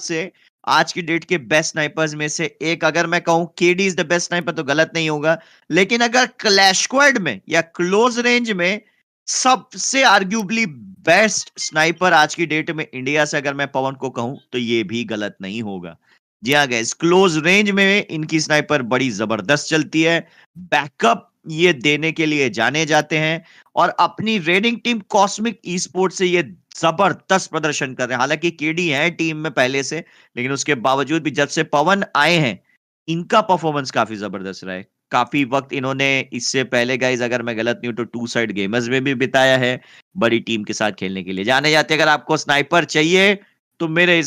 से आज की डेट के बेस्ट स्नाइपर्स में से एक अगर मैं कहूं KD is the best sniper तो गलत नहीं होगा लेकिन अगर क्लैश क्वाड में या क्लोज रेंज में सबसे आर्ग्यूबली बेस्ट स्नाइपर आज की डेट में इंडिया से अगर मैं पवन को कहूं तो ये भी गलत नहीं होगा जी हाँ गैस क्लोज रेंज में इनकी स्नाइपर बड़ी जबरदस्त चलती है बैकअप ये देने के लिए जाने जाते हैं और अपनी रेडिंग टीम कॉस्मिक ई स्पोर्ट से ये जबरदस्त प्रदर्शन कर रहे हैं हालांकि केडी है टीम में पहले से लेकिन उसके बावजूद भी जब से पवन आए हैं इनका परफॉर्मेंस काफी जबरदस्त रहा है काफी वक्त इन्होंने इससे पहले गाइज अगर मैं गलत नहीं हूं तो टू साइड गेमर्स में भी बिताया है बड़ी टीम के साथ खेलने के लिए जाने जाते अगर आपको स्नाइपर चाहिए तो मेरे हिसाब